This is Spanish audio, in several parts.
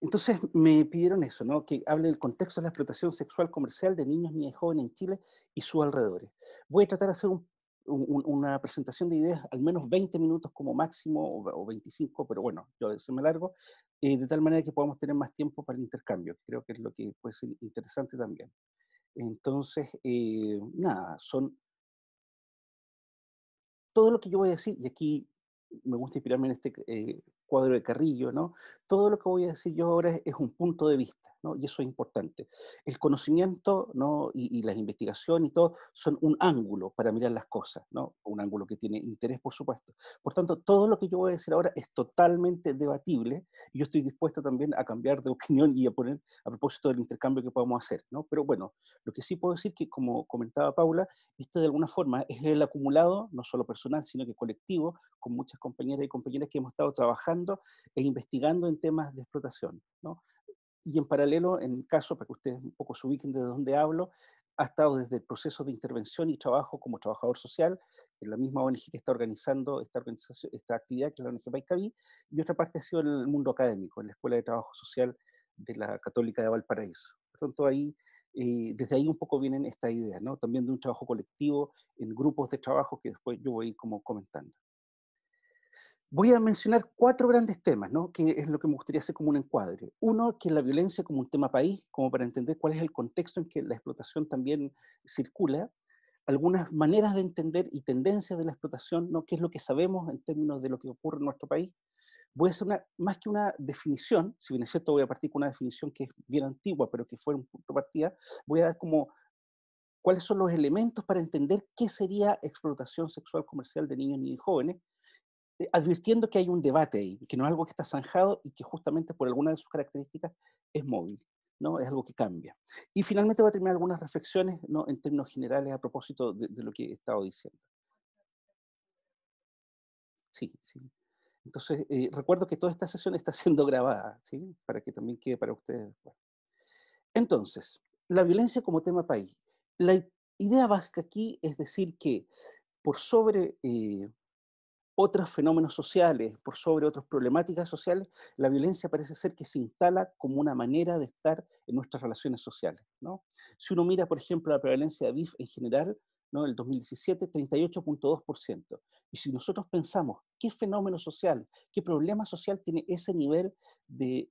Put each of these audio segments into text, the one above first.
Entonces me pidieron eso, ¿no? que hable del contexto de la explotación sexual comercial de niños, niñas y jóvenes en Chile y sus alrededores. Voy a tratar de hacer una presentación de ideas, al menos 20 minutos como máximo, o, 25, pero bueno, yo se me largo, eh, de tal manera que podamos tener más tiempo para el intercambio, que creo que es lo que puede ser interesante también. Entonces, eh, nada, son todo lo que yo voy a decir, y aquí me gusta inspirarme en este eh, cuadro de Carrillo, ¿no? Todo lo que voy a decir yo ahora es, es un punto de vista y eso es importante. El conocimiento ¿no? y, la las investigaciones y todo son un ángulo para mirar las cosas, ¿no? un ángulo que tiene interés, por supuesto. Por tanto, todo lo que yo voy a decir ahora es totalmente debatible y yo estoy dispuesto también a cambiar de opinión y a poner a propósito del intercambio que podamos hacer. ¿no? Pero bueno, lo que sí puedo decir que, como comentaba Paula, esto de alguna forma es el acumulado, no solo personal, sino que colectivo, con muchas compañeras y compañeras que hemos estado trabajando e investigando en temas de explotación. ¿no? y en paralelo, en caso, para que ustedes un poco se ubiquen de dónde hablo, ha estado desde el proceso de intervención y trabajo como trabajador social, en la misma ONG que está organizando esta, esta actividad, que es la ONG Baicabí, y otra parte ha sido en el mundo académico, en la Escuela de Trabajo Social de la Católica de Valparaíso. Por tanto, ahí, eh, desde ahí un poco vienen estas ideas, ¿no? también de un trabajo colectivo en grupos de trabajo que después yo voy como comentando. Voy a mencionar cuatro grandes temas, ¿no? que es lo que me gustaría hacer como un encuadre. Uno, que es la violencia como un tema país, como para entender cuál es el contexto en que la explotación también circula. Algunas maneras de entender y tendencias de la explotación, ¿no? qué es lo que sabemos en términos de lo que ocurre en nuestro país. Voy a hacer una, más que una definición, si bien es cierto voy a partir con una definición que es bien antigua, pero que fue un punto de partida, voy a dar como cuáles son los elementos para entender qué sería explotación sexual comercial de niños y jóvenes, eh, advirtiendo que hay un debate ahí, que no es algo que está zanjado y que justamente por alguna de sus características es móvil, ¿no? es algo que cambia. Y finalmente voy a terminar algunas reflexiones ¿no? en términos generales a propósito de, lo que he estado diciendo. Sí, sí. Entonces, eh, recuerdo que toda esta sesión está siendo grabada, ¿sí? para que también quede para ustedes después. Entonces, la violencia como tema país. La idea vasca aquí es decir que por sobre... Eh, otros fenómenos sociales, por sobre otras problemáticas sociales, la violencia parece ser que se instala como una manera de estar en nuestras relaciones sociales. ¿no? Si uno mira, por ejemplo, la prevalencia de BIF en general, ¿no? el 2017, 38.2%. Y si nosotros pensamos qué fenómeno social, qué problema social tiene ese nivel de,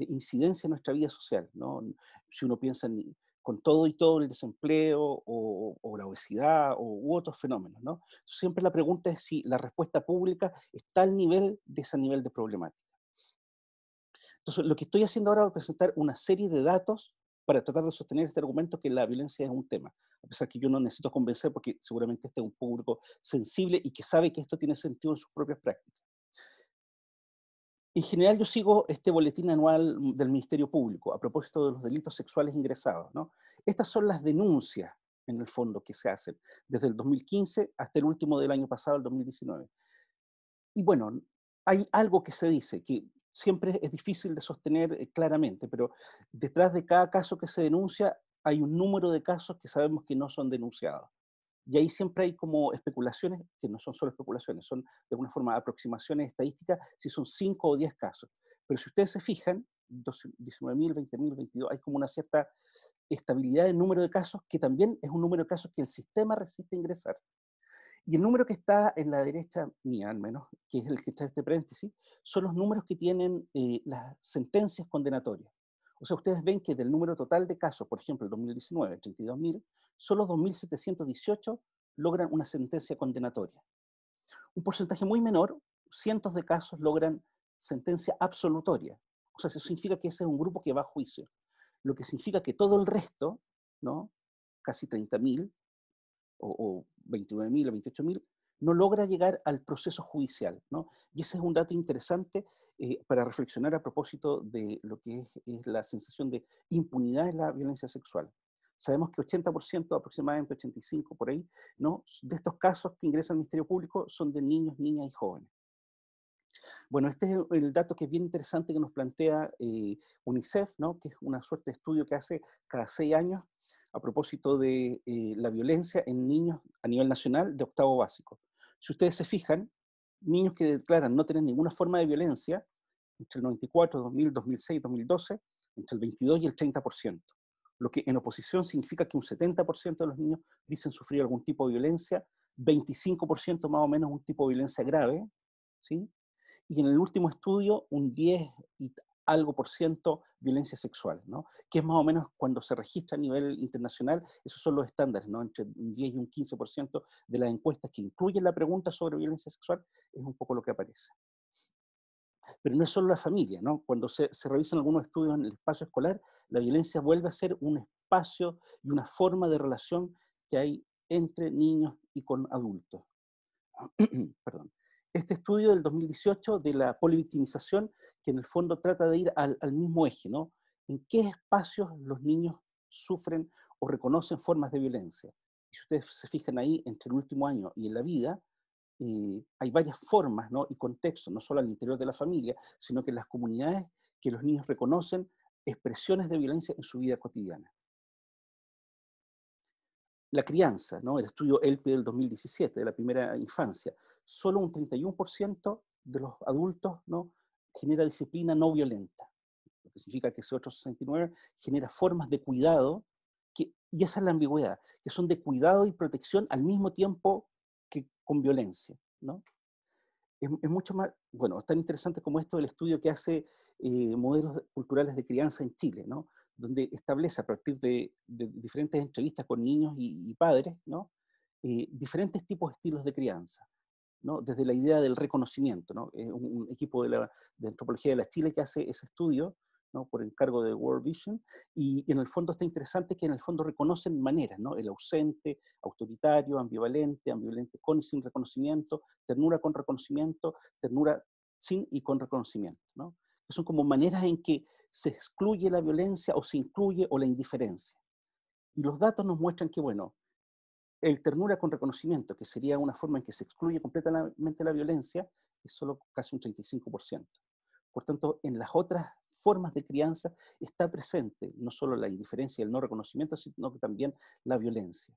incidencia en nuestra vida social, ¿no? si uno piensa en con todo y todo el desempleo o, la obesidad u otros fenómenos. Siempre la pregunta es si la respuesta pública está al nivel de ese nivel de problemática. Entonces, lo que estoy haciendo ahora es presentar una serie de datos para tratar de sostener este argumento que la violencia es un tema, a pesar que yo no necesito convencer porque seguramente este es un público sensible y que sabe que esto tiene sentido en sus propias prácticas. En general yo sigo este boletín anual del Ministerio Público a propósito de los delitos sexuales ingresados. Estas son las denuncias, en el fondo, que se hacen desde el 2015 hasta el último del año pasado, el 2019. Y bueno, hay algo que se dice, que siempre es difícil de sostener eh, claramente, pero detrás de cada caso que se denuncia hay un número de casos que sabemos que no son denunciados. Y ahí siempre hay como especulaciones, que no son solo especulaciones, son de alguna forma aproximaciones estadísticas, si son 5 o 10 casos. Pero si ustedes se fijan, 19.000, 20.000, 22, hay como una cierta estabilidad del número de casos, que también es un número de casos que el sistema resiste ingresar. Y el número que está en la derecha mía, al menos, que es el que está en este paréntesis, son los números que tienen eh, las sentencias condenatorias. O sea, ustedes ven que del número total de casos, por ejemplo, el 2019, 32.000, solo 2.718 logran una sentencia condenatoria. Un porcentaje muy menor, cientos de casos logran sentencia absolutoria. O sea, eso significa que ese es un grupo que va a juicio. Lo que significa que todo el resto, ¿no? casi 30.000 o, o 29.000 o 28.000, no logra llegar al proceso judicial. ¿no? Y ese es un dato interesante eh, para reflexionar a propósito de lo que es la sensación de impunidad en la violencia sexual sabemos que 80%, aproximadamente 85% por ahí, ¿no? de estos casos que ingresan al Ministerio Público son de niños, niñas y jóvenes. Bueno, este es el dato que es bien interesante que nos plantea eh, UNICEF, ¿no? que es una suerte de estudio que hace cada seis años a propósito de eh, la violencia en niños a nivel nacional de octavo básico. Si ustedes se fijan, niños que declaran no tener ninguna forma de violencia, entre el 94, 2000, 2006, 2012, entre el 22 y el 30% lo que en oposición significa que un 70% de los niños dicen sufrir algún tipo de violencia, 25% más o menos un tipo de violencia grave, ¿sí? Y en el último estudio, un 10 y algo por ciento violencia sexual, ¿no? Que es más o menos cuando se registra a nivel internacional, esos son los estándares, ¿no? Entre un 10 y un 15% de las encuestas que incluyen la pregunta sobre violencia sexual es un poco lo que aparece. Pero no es solo la familia, ¿no? Cuando se, revisan algunos estudios en el espacio escolar, la violencia vuelve a ser un espacio y una forma de relación que hay entre niños y con adultos. Perdón. Este estudio del 2018 de la polivictimización, que en el fondo trata de ir al, mismo eje, ¿no? ¿En qué espacios los niños sufren o reconocen formas de violencia? si ustedes se fijan ahí, entre el último año y en la vida, hay varias formas y contextos, no solo al interior de la familia, sino que en las comunidades que los niños reconocen expresiones de violencia en su vida cotidiana. La crianza, el estudio ELPI del 2017, de la primera infancia, solo un 31% de los adultos genera disciplina no violenta, lo que significa que ese otro 69 genera formas de cuidado, que, y esa es la ambigüedad, que son de cuidado y protección al mismo tiempo con violencia, ¿no? Es, mucho más, bueno, es tan interesante como esto el estudio que hace eh, modelos culturales de crianza en Chile, ¿no? Donde establece a partir de, diferentes entrevistas con niños y, padres, ¿no? Eh, diferentes tipos de estilos de crianza, ¿no? Desde la idea del reconocimiento, ¿no? un, equipo de, la, de antropología de la Chile que hace ese estudio ¿no? por encargo de World Vision, y, en el fondo está interesante que en el fondo reconocen maneras, el ausente, autoritario, ambivalente, ambivalente con y sin reconocimiento, ternura con reconocimiento, ternura sin y con reconocimiento. son como maneras en que se excluye la violencia o se incluye o la indiferencia. Y los datos nos muestran que, bueno, el ternura con reconocimiento, que sería una forma en que se excluye completamente la violencia, es solo casi un 35%. Por tanto, en las otras formas de crianza está presente no solo la indiferencia y el no reconocimiento, sino que también la violencia.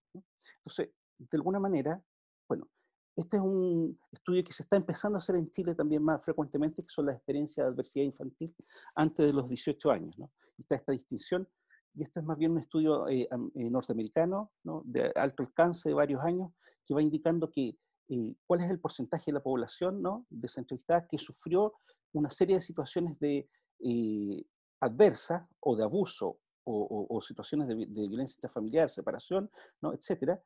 Entonces, de alguna manera, bueno, este es un estudio que se está empezando a hacer en Chile también más frecuentemente, que son las experiencias de adversidad infantil antes de los 18 años. Está esta distinción, y esto es más bien un estudio eh, eh, norteamericano de alto alcance de varios años, que va indicando que eh, cuál es el porcentaje de la población ¿no? descentralizada que sufrió una serie de situaciones de, eh, adversas o de abuso o, situaciones de, violencia intrafamiliar, separación, ¿no? etcétera,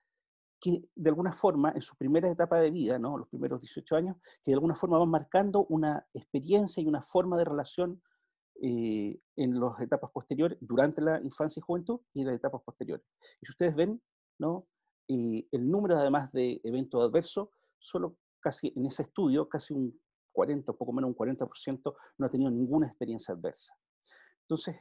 que de alguna forma en su primera etapa de vida, los primeros 18 años, que de alguna forma van marcando una experiencia y una forma de relación eh, en las etapas posteriores, durante la infancia y juventud y en las etapas posteriores. Y si ustedes ven, ¿no? Y el número, además, de eventos adversos, solo casi en ese estudio, casi un 40, poco menos un 40%, no ha tenido ninguna experiencia adversa. Entonces,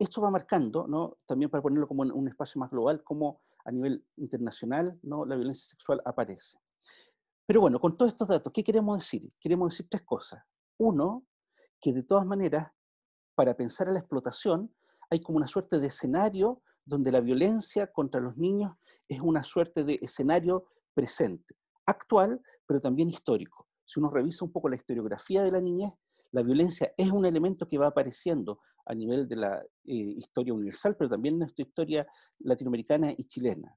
esto va marcando, ¿no? también para ponerlo como en un espacio más global, cómo a nivel internacional ¿no? la violencia sexual aparece. Pero bueno, con todos estos datos, ¿qué queremos decir? Queremos decir tres cosas. Uno, que de todas maneras, para pensar a la explotación, hay como una suerte de escenario donde la violencia contra los niños es una suerte de escenario presente, actual, pero también histórico. Si uno revisa un poco la historiografía de la niñez, la violencia es un elemento que va apareciendo a nivel de la eh, historia universal, pero también de nuestra historia latinoamericana y chilena.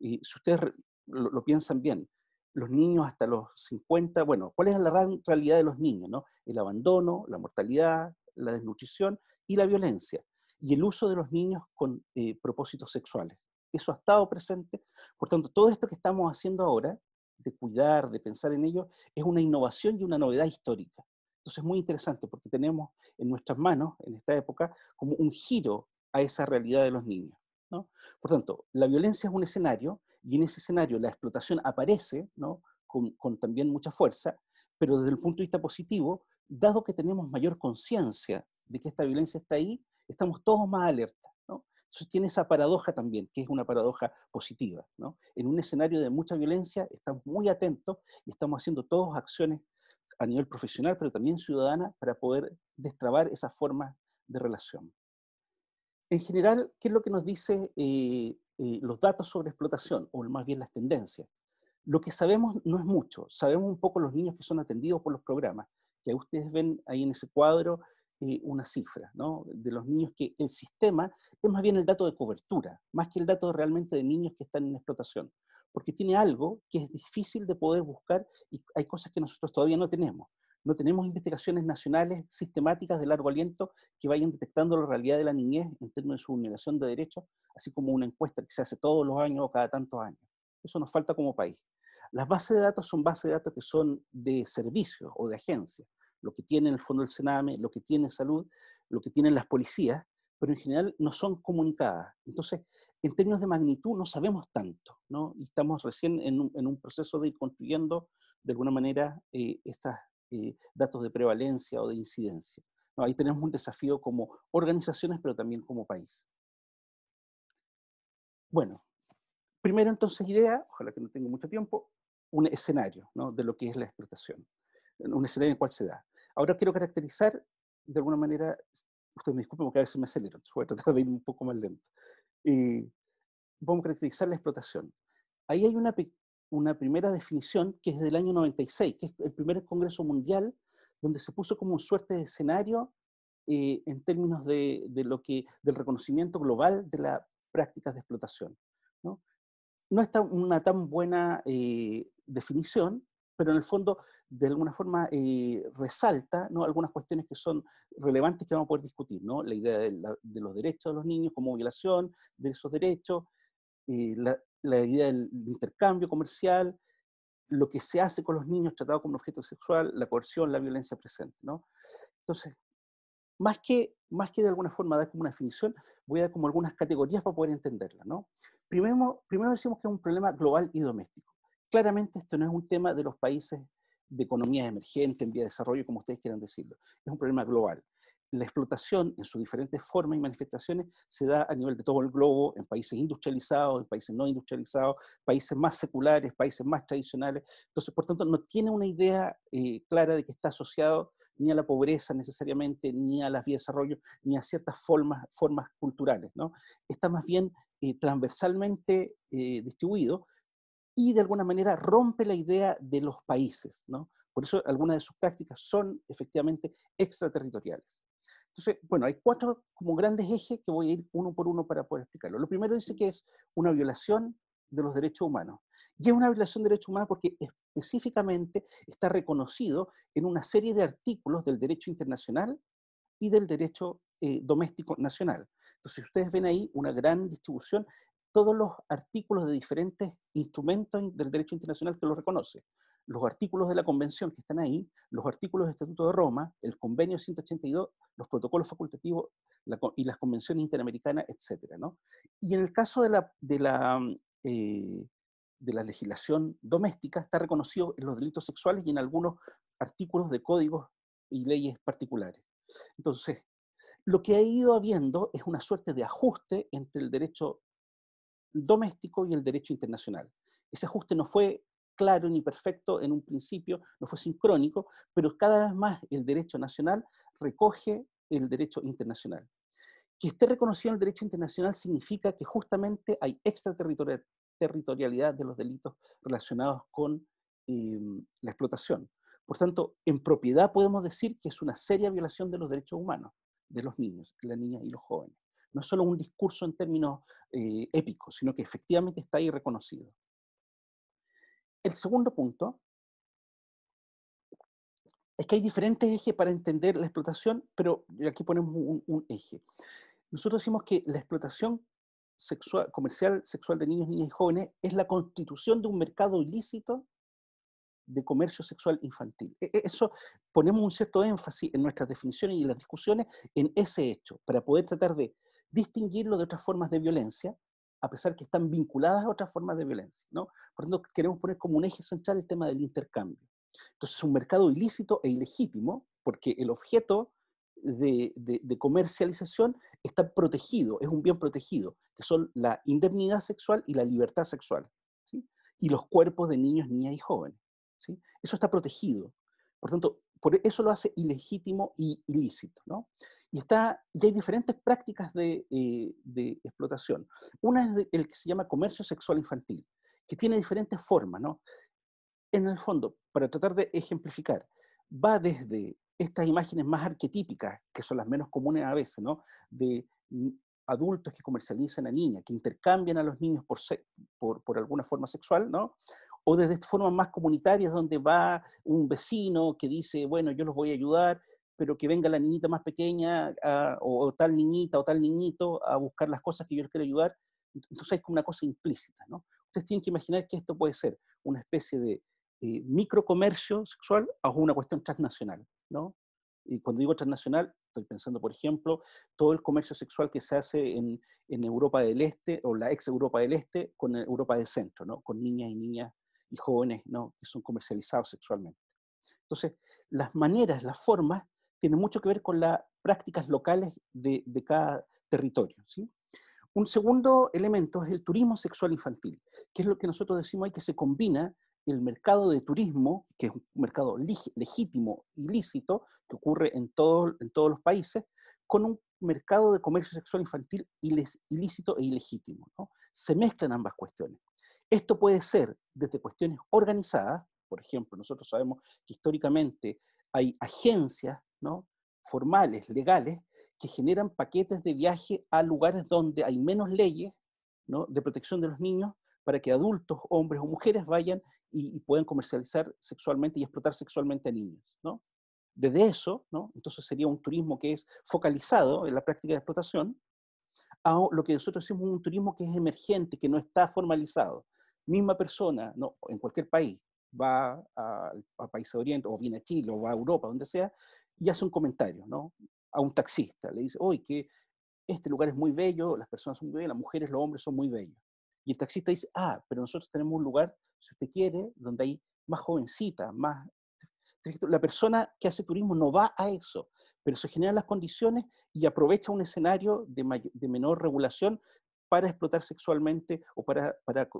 Y si ustedes lo, piensan bien, los niños hasta los 50, bueno, ¿cuál es la gran realidad de los niños? El abandono, la mortalidad, la desnutrición y la violencia y el uso de los niños con eh, propósitos sexuales. Eso ha estado presente. Por tanto, todo esto que estamos haciendo ahora, de cuidar, de pensar en ello, es una innovación y una novedad histórica. Entonces es muy interesante porque tenemos en nuestras manos, en esta época, como un giro a esa realidad de los niños. ¿no? Por tanto, la violencia es un escenario y en ese escenario la explotación aparece ¿no? con también mucha fuerza, pero desde el punto de vista positivo, dado que tenemos mayor conciencia de que esta violencia está ahí, estamos todos más alerta. ¿no? Eso tiene esa paradoja también, que es una paradoja positiva. En un escenario de mucha violencia estamos muy atentos y estamos haciendo todas acciones a nivel profesional, pero también ciudadana, para poder destrabar esa forma de relación. En general, ¿qué es lo que nos dicen eh, eh, los datos sobre explotación, o más bien las tendencias? Lo que sabemos no es mucho, sabemos un poco los niños que son atendidos por los programas, que ustedes ven ahí en ese cuadro eh, una cifra, ¿no? De los niños que el sistema es más bien el dato de cobertura, más que el dato realmente de niños que están en explotación, porque tiene algo que es difícil de poder buscar y hay cosas que nosotros todavía no tenemos. No tenemos investigaciones nacionales sistemáticas de largo aliento que vayan detectando la realidad de la niñez en términos de su vulneración de derechos, así como una encuesta que se hace todos los años o cada tantos años. Eso nos falta como país. Las bases de datos son bases de datos que son de servicios o de agencias lo que tiene en el fondo del Sename, lo que tiene salud, lo que tienen las policías, pero en general no son comunicadas. Entonces, en términos de magnitud no sabemos tanto, ¿no? Y estamos recién en un, proceso de ir construyendo, de alguna manera, eh, estos eh, datos de prevalencia o de incidencia. Ahí tenemos un desafío como organizaciones, pero también como país. Bueno, primero entonces idea, ojalá que no tenga mucho tiempo, un escenario de lo que es la explotación, un escenario en el cual se da. Ahora quiero caracterizar, de alguna manera, ustedes me disculpen porque a veces me aceleran, voy de ir un poco más lento. vamos a caracterizar la explotación. Ahí hay una, una primera definición que es del año 96, que es el primer Congreso Mundial, donde se puso como suerte de escenario eh, en términos de, lo que, del reconocimiento global de las prácticas de explotación. No, no es una tan buena eh, definición, pero en el fondo, de alguna forma, eh, resalta ¿no? algunas cuestiones que son relevantes que vamos a poder discutir, ¿no? La idea de, los derechos de los niños como violación de esos derechos, eh, la, idea del intercambio comercial, lo que se hace con los niños tratados como objeto sexual, la coerción, la violencia presente, ¿no? Entonces, más que, más que de alguna forma dar como una definición, voy a dar como algunas categorías para poder entenderla, ¿no? Primero, primero decimos que es un problema global y doméstico claramente esto no es un tema de los países de economías emergentes, en vía de desarrollo, como ustedes quieran decirlo. Es un problema global. La explotación en sus diferentes formas y manifestaciones se da a nivel de todo el globo, en países industrializados, en países no industrializados, países más seculares, países más tradicionales. Entonces, por tanto, no tiene una idea eh, clara de que está asociado ni a la pobreza necesariamente, ni a las vías de desarrollo, ni a ciertas formas, formas culturales. ¿no? Está más bien eh, transversalmente eh, distribuido y de alguna manera rompe la idea de los países, ¿no? Por eso algunas de sus prácticas son efectivamente extraterritoriales. Entonces, bueno, hay cuatro como grandes ejes que voy a ir uno por uno para poder explicarlo. Lo primero dice que es una violación de los derechos humanos. Y es una violación de derechos humanos porque específicamente está reconocido en una serie de artículos del derecho internacional y del derecho eh, doméstico nacional. Entonces, ustedes ven ahí una gran distribución todos los artículos de diferentes instrumentos del derecho internacional que lo reconoce. Los artículos de la Convención que están ahí, los artículos del Estatuto de Roma, el Convenio 182, los protocolos facultativos y las convenciones interamericanas, etc. Y en el caso de la, de, la, mm, eh, de la legislación doméstica, está reconocido en los delitos sexuales y en algunos artículos de códigos y leyes particulares. Entonces, lo que ha ido habiendo es una suerte de ajuste entre el derecho doméstico y el derecho internacional. Ese ajuste no fue claro ni perfecto en un principio, no fue sincrónico, pero cada vez más el derecho nacional recoge el derecho internacional. Que esté reconocido el derecho internacional significa que justamente hay extraterritorialidad de los delitos relacionados con em, la explotación. Por tanto, en propiedad podemos decir que es una seria violación de los derechos humanos de los niños, de las niñas y los jóvenes. No es solo un discurso en términos eh, épicos, sino que efectivamente está ahí reconocido. El segundo punto es que hay diferentes ejes para entender la explotación, pero aquí ponemos un, eje. Nosotros decimos que la explotación sexual, comercial sexual de niños, niñas y jóvenes es la constitución de un mercado ilícito de comercio sexual infantil. E, e, eso ponemos un cierto énfasis en nuestras definiciones y en las discusiones en ese hecho, para poder tratar de distinguirlo de otras formas de violencia, a pesar que están vinculadas a otras formas de violencia. ¿no? Por tanto, queremos poner como un eje central el tema del intercambio. Entonces, es un mercado ilícito e ilegítimo, porque el objeto de, de, comercialización está protegido, es un bien protegido, que son la indemnidad sexual y la libertad sexual, ¿sí? y los cuerpos de niños, niñas y jóvenes. ¿sí? Eso está protegido. Por tanto, por eso lo hace ilegítimo e ilícito. ¿no? Y, está, y hay diferentes prácticas de, eh, de explotación. Una es el que se llama comercio sexual infantil, que tiene diferentes formas, ¿no? En el fondo, para tratar de ejemplificar, va desde estas imágenes más arquetípicas, que son las menos comunes a veces, ¿no? De adultos que comercializan a niñas, que intercambian a los niños por, por, por, alguna forma sexual, ¿no? O desde formas más comunitarias, donde va un vecino que dice, bueno, yo los voy a ayudar, pero que venga la niñita más pequeña ah, o, tal niñita o tal niñito a buscar las cosas que yo les quiero ayudar. Entonces es como una cosa implícita, ¿no? Ustedes tienen que imaginar que esto puede ser una especie de micro eh, microcomercio sexual o una cuestión transnacional, ¿no? Y cuando digo transnacional, estoy pensando, por ejemplo, todo el comercio sexual que se hace en, en Europa del Este o la ex Europa del Este con Europa del Centro, ¿no? Con niñas y niñas y jóvenes, ¿no? Que son comercializados sexualmente. Entonces, las maneras, las formas tiene mucho que ver con las prácticas locales de, cada territorio. Un segundo elemento es el turismo sexual infantil, que es lo que nosotros decimos ahí que se combina el mercado de turismo, que es un mercado legítimo, ilícito, que ocurre en, en todos los países, con un mercado de comercio sexual infantil ilícito e ilegítimo. Se mezclan ambas cuestiones. Esto puede ser desde cuestiones organizadas, por ejemplo, nosotros sabemos que históricamente hay agencias formales, legales, que generan paquetes de viaje a lugares donde hay menos leyes de protección de los niños para que adultos, hombres o mujeres vayan y, puedan comercializar sexualmente y explotar sexualmente a niños. Desde eso, entonces sería un turismo que es focalizado en la práctica de explotación, a lo que nosotros decimos un turismo que es emergente, que no está formalizado. Misma persona, ¿no? en cualquier país, va al país de Oriente o viene a Chile o va a Europa, donde sea, y hace un comentario, ¿no? A un taxista, le dice, oye, que este lugar es muy bello, las personas son muy bellas, las mujeres, los hombres son muy bellos. Y el taxista dice, ah, pero nosotros tenemos un lugar, si usted quiere, donde hay más jovencitas, más... La persona que hace turismo no va a eso, pero se generan las condiciones y aprovecha un escenario de, menor regulación para explotar sexualmente o para,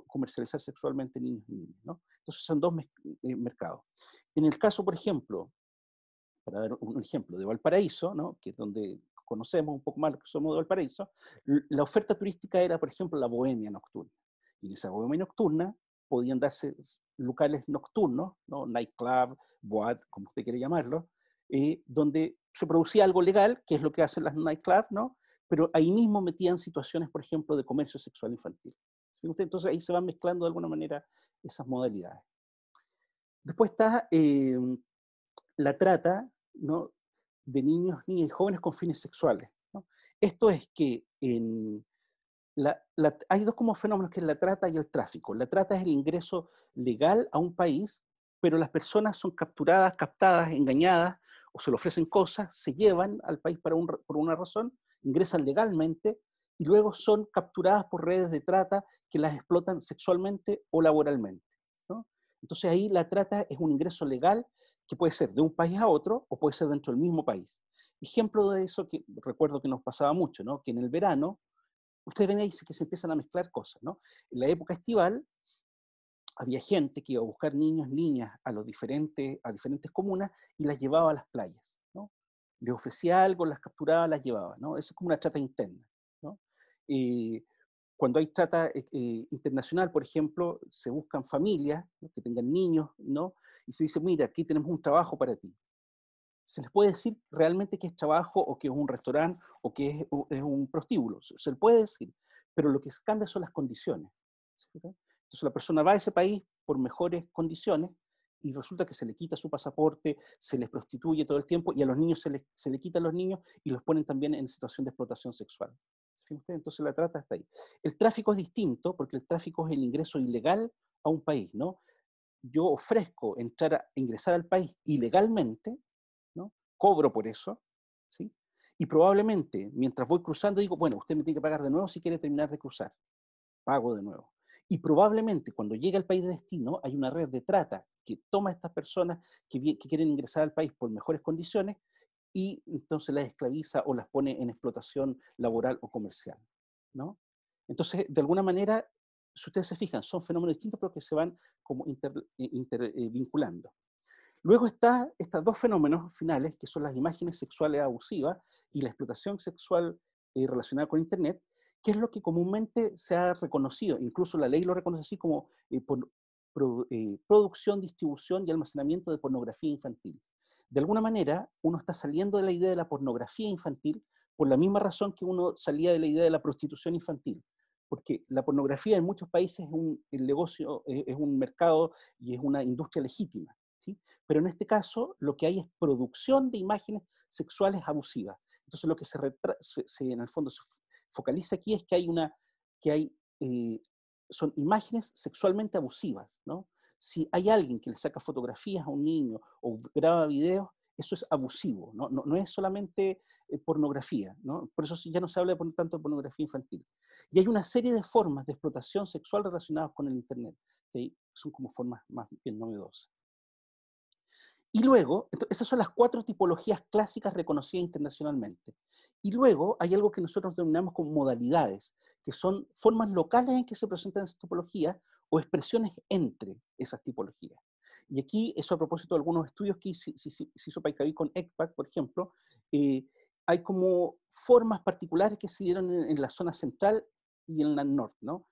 comercializar sexualmente niños y niñas. ¿no? Entonces son dos eh, mercados. En el caso, por ejemplo, para dar un ejemplo, de Valparaíso, que es donde conocemos un poco más lo que somos de Valparaíso, la oferta turística era, por ejemplo, la bohemia nocturna. Y en esa bohemia nocturna podían darse locales nocturnos, ¿no? nightclub, boat, como usted quiere llamarlo, eh, donde se producía algo legal, que es lo que hacen las nightclubs, ¿no? pero ahí mismo metían situaciones, por ejemplo, de comercio sexual infantil. Entonces ahí se van mezclando de alguna manera esas modalidades. Después está em, la trata, ¿no? de niños, niñas y jóvenes con fines sexuales. Esto es que hay dos como fenómenos que es la trata y el tráfico. La trata es el ingreso legal a un país, pero las personas son capturadas, captadas, engañadas o se le ofrecen cosas, se llevan al país por una razón, ingresan legalmente y luego son capturadas por redes de trata que las explotan sexualmente o laboralmente. Entonces ahí la trata es un ingreso legal que puede ser de un país a otro o puede ser dentro del mismo país. Ejemplo de eso que recuerdo que nos pasaba mucho, ¿no? que en el verano, ustedes ven ahí que se empiezan a mezclar cosas. ¿no? En la época estival había gente que iba a buscar niños, niñas a, los diferentes, a diferentes comunas y las llevaba a las playas. ¿no? Les ofrecía algo, las capturaba, las llevaba. ¿no? Eso es como una trata interna. ¿no? Eh, cuando hay trata eh, eh, internacional, por ejemplo, se buscan familias que tengan niños, ¿no? y se dice, mira, aquí tenemos un trabajo para ti. Se les puede decir realmente que es trabajo o que es un restaurante o que es, un prostíbulo. Se le puede decir, pero lo que cambia son las condiciones. Entonces la persona va a ese país por mejores condiciones y resulta que se le quita su pasaporte, se les prostituye todo el tiempo y a los niños se les, se quita los niños y los ponen también en situación de explotación sexual. Entonces la trata está ahí. El tráfico es distinto porque el tráfico es el ingreso ilegal a un país, ¿no? yo ofrezco entrar a ingresar al país ilegalmente, ¿no? cobro por eso, ¿sí? y probablemente mientras voy cruzando digo, bueno, usted me tiene que pagar de nuevo si quiere terminar de cruzar, pago de nuevo. Y probablemente cuando llegue al país de destino hay una red de trata que toma a estas personas que, que quieren ingresar al país por mejores condiciones y entonces las esclaviza o las pone en explotación laboral o comercial. ¿no? Entonces, de alguna manera, si ustedes se fijan, son fenómenos distintos pero que se van como intervinculando. Eh, eh, Luego están estos dos fenómenos finales, que son las imágenes sexuales abusivas y la explotación sexual eh, relacionada con Internet, que es lo que comúnmente se ha reconocido, incluso la ley lo reconoce así como producción, distribución y almacenamiento de pornografía infantil. De alguna manera, uno está saliendo de la idea de la pornografía infantil por la misma razón que uno salía de la idea de la prostitución infantil porque la pornografía en muchos países es un negocio, e, es un mercado y es una industria legítima. ¿sí? Pero en este caso lo que hay es producción de imágenes sexuales abusivas. Entonces lo que se, en el fondo se focaliza aquí es que hay una, que hay, eh, son imágenes sexualmente abusivas, Si hay alguien que le saca fotografías a un niño o graba videos, eso es abusivo, no, es solamente eh, pornografía, por eso ya no se habla por tanto de pornografía infantil. Y hay una serie de formas de explotación sexual relacionadas con el Internet, que son como formas más bien novedosas. Y luego, esas son las cuatro tipologías clásicas reconocidas internacionalmente. Y luego hay algo que nosotros denominamos como modalidades, que son formas locales en que se presentan esas tipologías o expresiones entre esas tipologías. Y aquí, eso a propósito de algunos estudios que se, hizo Paicaví con expac por ejemplo, eh, hay como formas particulares que se dieron en, la zona central y en la norte, ¿no?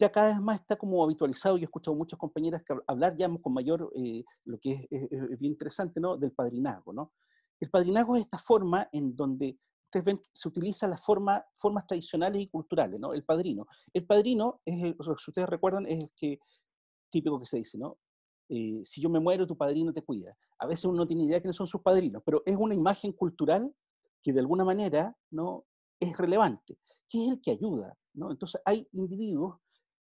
ya cada vez más está como habitualizado. Yo he escuchado muchas compañeras que hablar ya con mayor, eh, lo que es, bien interesante, ¿no? Del padrinazgo, ¿no? El padrinazgo es esta forma en donde ustedes ven que se utiliza las forma, formas tradicionales y culturales, ¿no? El padrino. El padrino, es, si ustedes recuerdan, es el que típico que se dice, ¿no? Eh, si yo me muero, tu padrino te cuida. A veces uno no tiene idea quiénes son sus padrinos, pero es una imagen cultural que de alguna manera ¿no? es relevante, que es el que ayuda. ¿no? Entonces hay individuos,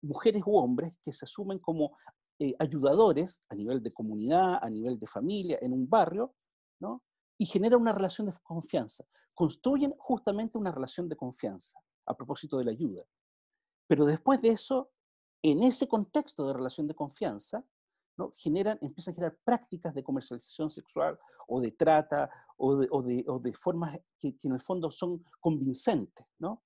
mujeres u hombres, que se asumen como eh, ayudadores a nivel de comunidad, a nivel de familia, en un barrio, ¿no? y genera una relación de confianza. Construyen justamente una relación de confianza a propósito de la ayuda. Pero después de eso, en ese contexto de relación de confianza, Generan, empiezan a generar prácticas de comercialización sexual o de trata o de, formas que, en el fondo son convincentes. ¿no?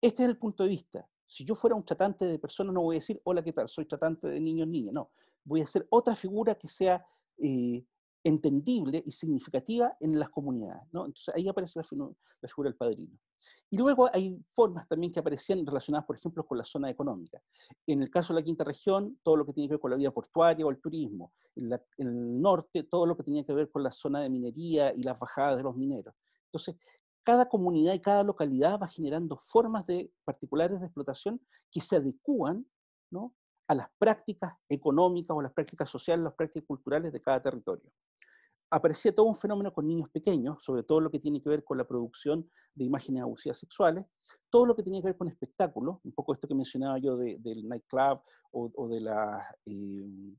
Este es el punto de vista. Si yo fuera un tratante de personas, no voy a decir, hola, ¿qué tal? Soy tratante de niños, niñas. No, voy a ser otra figura que sea eh, entendible y significativa en las comunidades. Entonces ahí aparece la, figura del padrino. Y luego hay formas también que aparecían relacionadas, por ejemplo, con la zona económica. En el caso de la quinta región, todo lo que tiene que ver con la vida portuaria o el turismo. En, el norte, todo lo que tenía que ver con la zona de minería y las bajadas de los mineros. Entonces, cada comunidad y cada localidad va generando formas de, particulares de explotación que se adecúan a las prácticas económicas o las prácticas sociales, las prácticas culturales de cada territorio aparecía todo un fenómeno con niños pequeños, sobre todo lo que tiene que ver con la producción de imágenes abusivas sexuales, todo lo que tenía que ver con espectáculos, un poco esto que mencionaba yo del nightclub o, de las eh,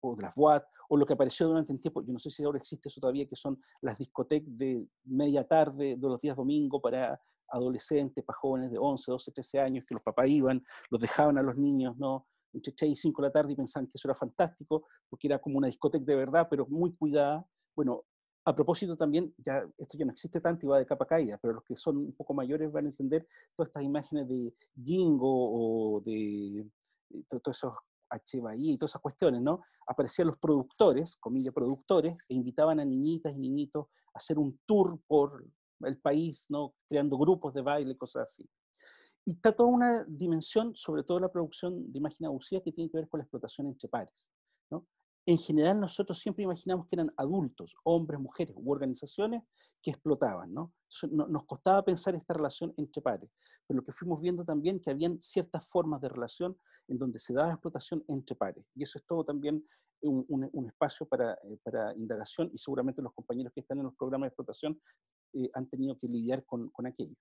o de las wat o lo que apareció durante el tiempo, yo no sé si ahora existe eso todavía, que son las discotecas de media tarde, de los días domingo para adolescentes, para jóvenes de 11, 12, 13 años, que los papás iban, los dejaban a los niños, ¿no? entre 6 y 5 de la tarde y pensaban que eso era fantástico, porque era como una discoteca de verdad, pero muy cuidada. Bueno, a propósito también, ya esto ya no existe tanto y va de capa caída, pero los que son un poco mayores van a entender todas estas imágenes de Jingo o de eh, todos esos HBI y todas esas cuestiones, ¿no? Aparecían los productores, comillas productores, e invitaban a niñitas y niñitos a hacer un tour por el país, ¿no? Creando grupos de baile, cosas así. Y está toda una dimensión, sobre todo la producción de imagen abusiva, que tiene que ver con la explotación en Chepares en general nosotros siempre imaginamos que eran adultos, hombres, mujeres u organizaciones que explotaban, ¿no? Nos costaba pensar esta relación entre pares, pero lo que fuimos viendo también que habían ciertas formas de relación en donde se daba explotación entre pares, y eso es todo también un, espacio eh, para, indagación, y seguramente los compañeros que están en los programas de explotación eh, han tenido que lidiar con, aquello.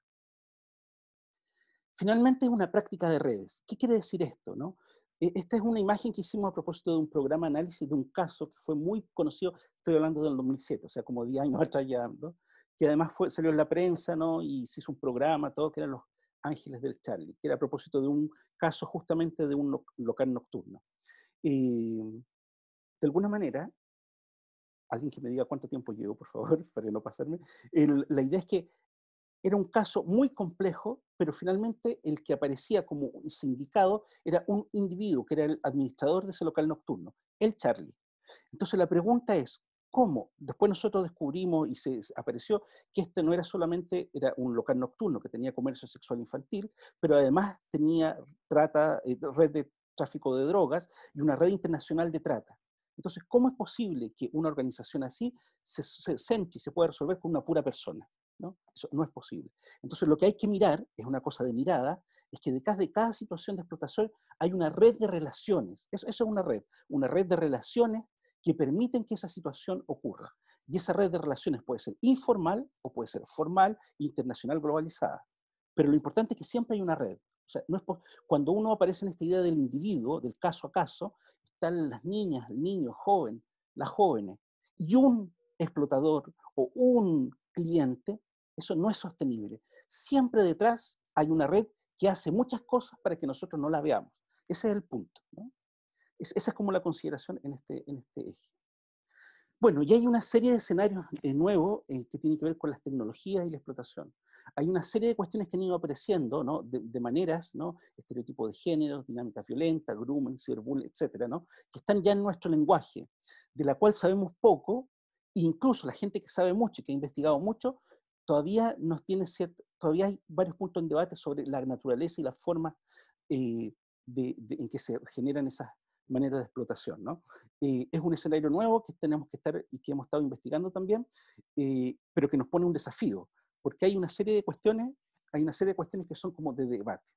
Finalmente, es una práctica de redes. ¿Qué quiere decir esto? No? Eh, esta es una imagen que hicimos a propósito de un programa de análisis de un caso que fue muy conocido, estoy hablando del 2007, o sea, como 10 años atrás ya, ¿no? que además fue, salió en la prensa ¿no? y se hizo un programa, todo, que eran los Ángeles del Charlie, que era a propósito de un caso justamente de un local nocturno. Y, eh, de alguna manera, alguien que me diga cuánto tiempo llevo, por favor, para no pasarme, la idea es que era un caso muy complejo, pero finalmente el que aparecía como sindicado era un individuo que era el administrador de ese local nocturno, el Charlie. Entonces la pregunta es, ¿cómo? Después nosotros descubrimos y se apareció que este no era solamente era un local nocturno que tenía comercio sexual infantil, pero además tenía trata, eh, red de tráfico de drogas y una red internacional de trata. Entonces, ¿cómo es posible que una organización así se, sente y se pueda resolver con una pura persona? ¿no? Eso no es posible. Entonces, lo que hay que mirar, es una cosa de mirada, es que detrás de cada situación de explotación hay una red de relaciones. Eso, eso es una red, una red de relaciones que permiten que esa situación ocurra. Y esa red de relaciones puede ser informal o puede ser formal, internacional, globalizada. Pero lo importante es que siempre hay una red. O sea, no es cuando uno aparece en esta idea del individuo, del caso a caso, están las niñas, el niño, joven, las jóvenes, y un explotador o un cliente eso no es sostenible. Siempre detrás hay una red que hace muchas cosas para que nosotros no la veamos. Ese es el punto. Es, esa es como la consideración este, en este, eje. Bueno, y hay una serie de escenarios de eh, nuevo, eh, que tienen que ver con las tecnologías y la explotación. Hay una serie de cuestiones que han ido apareciendo, ¿no? De, maneras, ¿no? Estereotipos de género, dinámica violenta, grooming, cyberbullying, etcétera, ¿no? Que están ya en nuestro lenguaje, de la cual sabemos poco, incluso la gente que sabe mucho y que ha investigado mucho, todavía nos tiene todavía hay varios puntos en debate sobre la naturaleza y la forma eh, en que se generan esas maneras de explotación. Eh, es un escenario nuevo que tenemos que estar y que hemos estado investigando también, eh, pero que nos pone un desafío, porque hay una serie de cuestiones, hay una serie de cuestiones que son como de debate.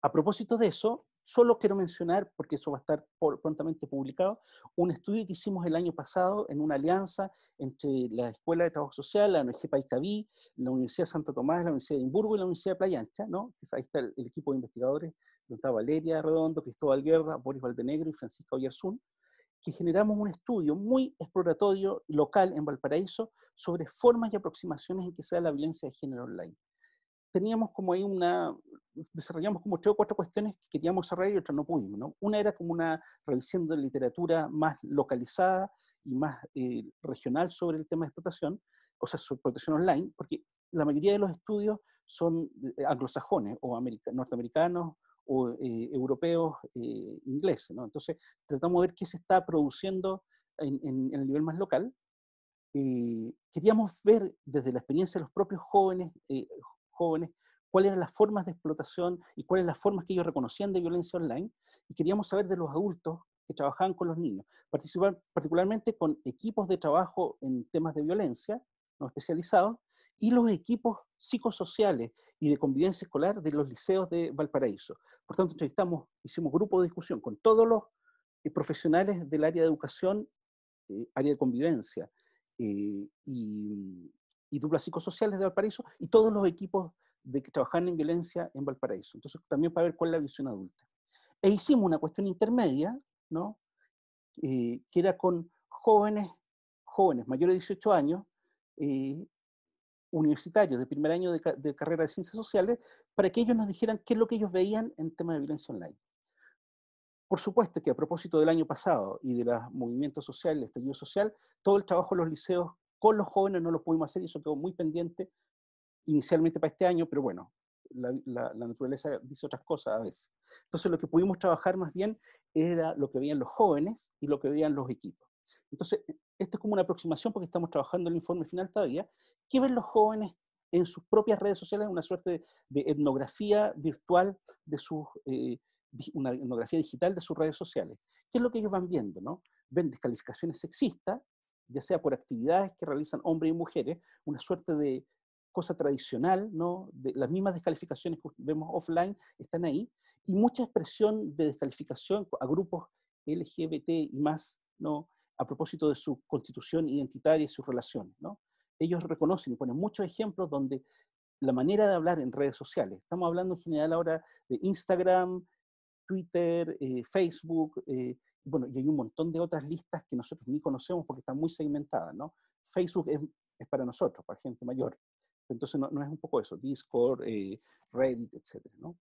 A propósito de eso, Solo quiero mencionar, porque eso va a estar prontamente publicado, un estudio que hicimos el año pasado en una alianza entre la Escuela de Trabajo Social, la Universidad Paicaví, la Universidad Santo Tomás, la Universidad de Edimburgo y la Universidad de Playa Ancha, ¿no? Ahí está el, equipo de investigadores, donde está Valeria Redondo, Cristóbal Guerra, Boris Valdenegro y Francisco Oyarzún, que generamos un estudio muy exploratorio local en Valparaíso sobre formas y aproximaciones en que se da la violencia de género online teníamos como ahí una desarrollamos como tres o cuatro cuestiones que queríamos cerrar y otras no pudimos. ¿no? Una era como una revisión de literatura más localizada y más eh, regional sobre el tema de explotación, o sea, sobre protección online, porque la mayoría de los estudios son eh, anglosajones o norteamericanos o eh, europeos, ingleses. ¿no? Entonces, tratamos de ver qué se está produciendo en, el nivel más local. queríamos ver desde la experiencia de los propios jóvenes, jóvenes cuáles eran las formas de explotación y cuáles las formas que ellos reconocían de violencia online. Y queríamos saber de los adultos que trabajaban con los niños, participar particularmente con equipos de trabajo en temas de violencia, no especializados, y los equipos psicosociales y de convivencia escolar de los liceos de Valparaíso. Por tanto, entrevistamos, hicimos grupo de discusión con todos los eh, profesionales del área de educación, eh, área de convivencia eh, y duplas psicosociales de Valparaíso y todos los equipos de que en violencia en Valparaíso. Entonces, también para ver cuál es la visión adulta. E hicimos una cuestión intermedia, ¿no? Eh, que era con jóvenes, jóvenes mayores de 18 años, eh, universitarios de primer año de, carrera de ciencias sociales, para que ellos nos dijeran qué es lo que ellos veían en tema de violencia online. Por supuesto que a propósito del año pasado y de los movimientos sociales, el estallido social, todo el trabajo en los liceos con los jóvenes no lo pudimos hacer y eso quedó muy pendiente inicialmente para este año, pero bueno, la, naturaleza dice otras cosas a veces. Entonces lo que pudimos trabajar más bien era lo que veían los jóvenes y lo que veían los equipos. Entonces, esto es como una aproximación porque estamos trabajando el informe final todavía. ¿Qué ven los jóvenes en sus propias redes sociales? Una suerte de, etnografía virtual de sus... Eh, una etnografía digital de sus redes sociales. ¿Qué es lo que ellos van viendo? ¿no? Ven descalificaciones sexistas, ya sea por actividades que realizan hombres y mujeres, una suerte de, cosa tradicional, ¿no? De, las mismas descalificaciones que vemos offline están ahí, y mucha expresión de descalificación a grupos LGBT y más, ¿no? a propósito de su constitución identitaria y sus relaciones. ¿no? Ellos reconocen y ponen muchos ejemplos donde la manera de hablar en redes sociales, estamos hablando en general ahora de Instagram, Twitter, eh, Facebook, eh, bueno, y hay un montón de otras listas que nosotros ni conocemos porque están muy segmentadas, ¿no? Facebook es para nosotros, para gente mayor, entonces, no, es un poco eso, Discord, eh, Reddit, etc. ¿no?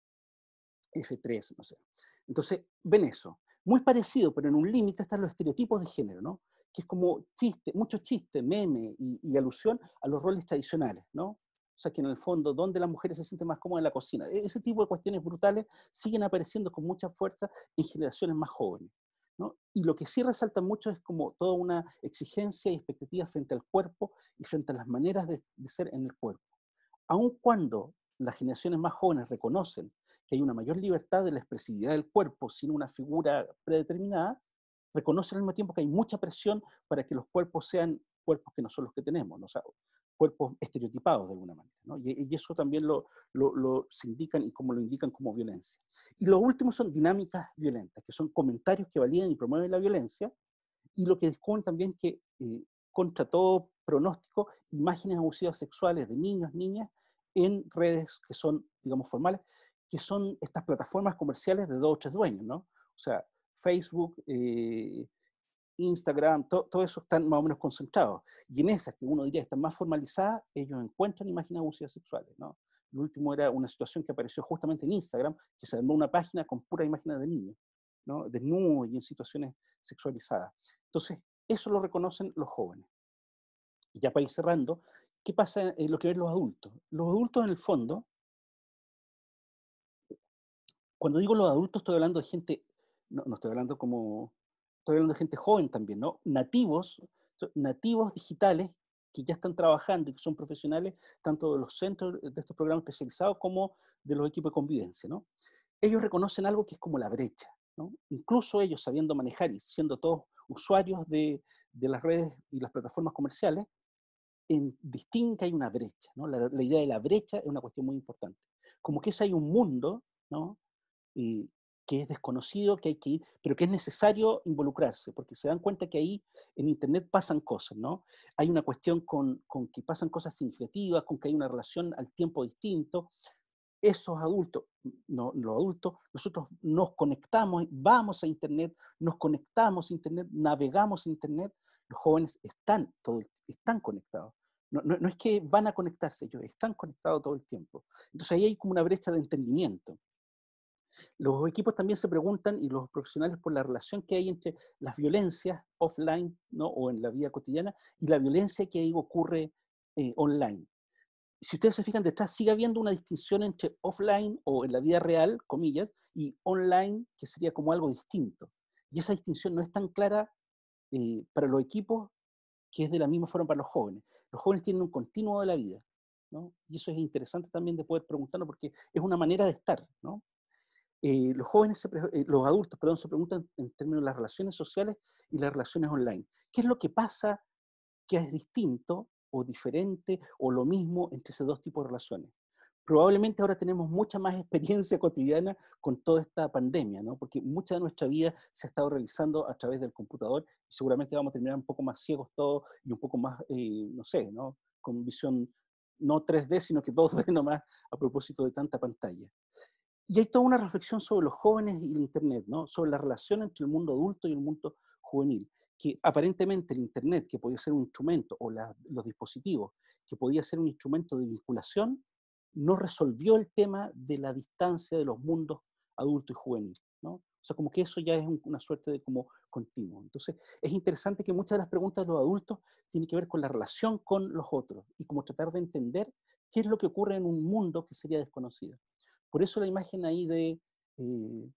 F3, no sé. Entonces, ven eso. Muy parecido, pero en un límite están los estereotipos de género, ¿no? Que es como chiste, mucho chiste, meme y, alusión a los roles tradicionales, ¿no? O sea, que en el fondo, ¿dónde las mujeres se sienten más cómodas en la cocina? E, ese tipo de cuestiones brutales siguen apareciendo con mucha fuerza en generaciones más jóvenes. Y lo que sí resalta mucho es como toda una exigencia y expectativa frente al cuerpo y frente a las maneras de, ser en el cuerpo. Aun cuando las generaciones más jóvenes reconocen que hay una mayor libertad de la expresividad del cuerpo sin una figura predeterminada, reconocen al mismo tiempo que hay mucha presión para que los cuerpos sean cuerpos que no son los que tenemos. ¿no? cuerpos estereotipados de alguna manera. ¿no? Y, eso también lo, lo, indican y como lo indican como violencia. Y lo último son dinámicas violentas, que son comentarios que validan y promueven la violencia, y lo que descubren también que eh, contra todo pronóstico, imágenes abusivas sexuales de niños, niñas, en redes que son, digamos, formales, que son estas plataformas comerciales de dos o tres dueños, ¿no? O sea, Facebook, eh, Instagram, todo eso están más o menos concentrados. Y en esas que uno diría están más formalizadas, ellos encuentran imágenes abusivas sexuales, ¿no? El último era una situación que apareció justamente en Instagram, que se armó una página con pura imagen de niños, ¿no? Desnudos y en situaciones sexualizadas. Entonces, eso lo reconocen los jóvenes. Y ya para ir cerrando, ¿qué pasa en lo que ven los adultos? Los adultos, en el fondo, cuando digo los adultos, estoy hablando de gente, no estoy hablando como hablando de gente joven también, ¿no? Nativos, nativos digitales que ya están trabajando y que son profesionales tanto de los centros eh, de estos programas especializados como de los equipos de convivencia, ¿no? Ellos reconocen algo que es como la brecha, ¿no? Incluso ellos sabiendo manejar y siendo todos usuarios de, de las redes y las plataformas comerciales, en, distinta hay una brecha, ¿no? La, idea de la brecha es una cuestión muy importante. Como que es hay un mundo, ¿no? que es desconocido, que hay que ir, pero que es necesario involucrarse, porque se dan cuenta que ahí en Internet pasan cosas, ¿no? Hay una cuestión con, con que pasan cosas significativas, con que hay una relación al tiempo distinto. Esos adultos, no, los adultos, nosotros nos conectamos, vamos a Internet, nos conectamos a Internet, navegamos a Internet, los jóvenes están, todo, están conectados. No, no, no, es que van a conectarse ellos, están conectados todo el tiempo. Entonces ahí hay como una brecha de entendimiento. Los equipos también se preguntan, y los profesionales, por la relación que hay entre las violencias offline ¿no? o en la vida cotidiana y la violencia que ahí ocurre eh, online. Si ustedes se fijan detrás, sigue habiendo una distinción entre offline o en la vida real, comillas, y online, que sería como algo distinto. Y esa distinción no es tan clara eh, para los equipos que es de la misma forma para los jóvenes. Los jóvenes tienen un continuo de la vida, ¿no? Y eso es interesante también de poder preguntarlo, porque es una manera de estar, ¿no? Eh, los jóvenes, eh, los adultos, perdón, se preguntan en términos de las relaciones sociales y las relaciones online. ¿Qué es lo que pasa que es distinto o diferente o lo mismo entre esos dos tipos de relaciones? Probablemente ahora tenemos mucha más experiencia cotidiana con toda esta pandemia, ¿no? Porque mucha de nuestra vida se ha estado realizando a través del computador y seguramente vamos a terminar un poco más ciegos todos y un poco más, eh, no sé, ¿no? Con visión no 3D, sino que 2D nomás a propósito de tanta pantalla. Y hay toda una reflexión sobre los jóvenes y el Internet, sobre la relación entre el mundo adulto y el mundo juvenil, que aparentemente el Internet, que podía ser un instrumento, o los dispositivos, que podía ser un instrumento de vinculación, no resolvió el tema de la distancia de los mundos adulto y juvenil. O sea, como que eso ya es una suerte de como continuo. Entonces, es interesante que muchas de las preguntas de los adultos tienen que ver con la relación con los otros y como tratar de entender qué es lo que ocurre en un mundo que sería desconocido. Por eso la imagen ahí de eh,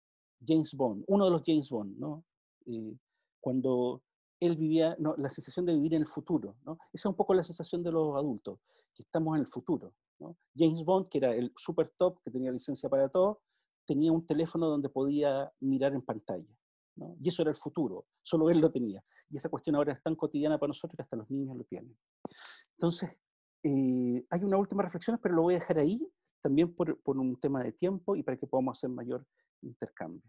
James Bond, uno de los James Bond, ¿no? Eh, cuando él vivía, la sensación de vivir en el futuro, ¿no? Esa es un poco la sensación de los adultos, que estamos en el futuro, James Bond, que era el super top, que tenía licencia para todo, tenía un teléfono donde podía mirar en pantalla, Y eso era el futuro, solo él lo tenía. Y esa cuestión ahora es tan cotidiana para nosotros que hasta los niños lo tienen. Entonces, eh, hay una última reflexión, pero lo voy a dejar ahí también por, un tema de tiempo y para que podamos hacer mayor intercambio.